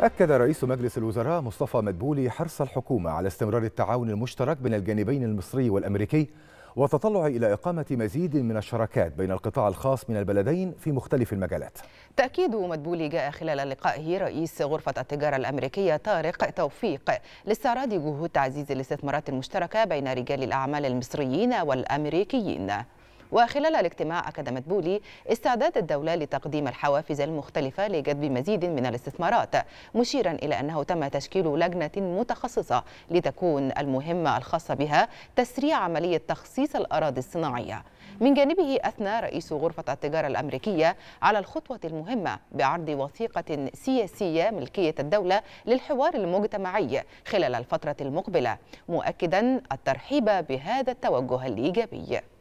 أكد رئيس مجلس الوزراء مصطفى مدبولي حرص الحكومة على استمرار التعاون المشترك بين الجانبين المصري والأمريكي وتطلع إلى إقامة مزيد من الشراكات بين القطاع الخاص من البلدين في مختلف المجالات تأكيد مدبولي جاء خلال لقائه رئيس غرفة التجارة الأمريكية طارق توفيق لاستعراض جهود تعزيز الاستثمارات المشتركة بين رجال الأعمال المصريين والأمريكيين وخلال الاجتماع أكدمت بولي استعداد الدولة لتقديم الحوافز المختلفة لجذب مزيد من الاستثمارات مشيرا إلى أنه تم تشكيل لجنة متخصصة لتكون المهمة الخاصة بها تسريع عملية تخصيص الأراضي الصناعية من جانبه أثنى رئيس غرفة التجارة الأمريكية على الخطوة المهمة بعرض وثيقة سياسية ملكية الدولة للحوار المجتمعي خلال الفترة المقبلة مؤكدا الترحيب بهذا التوجه الإيجابي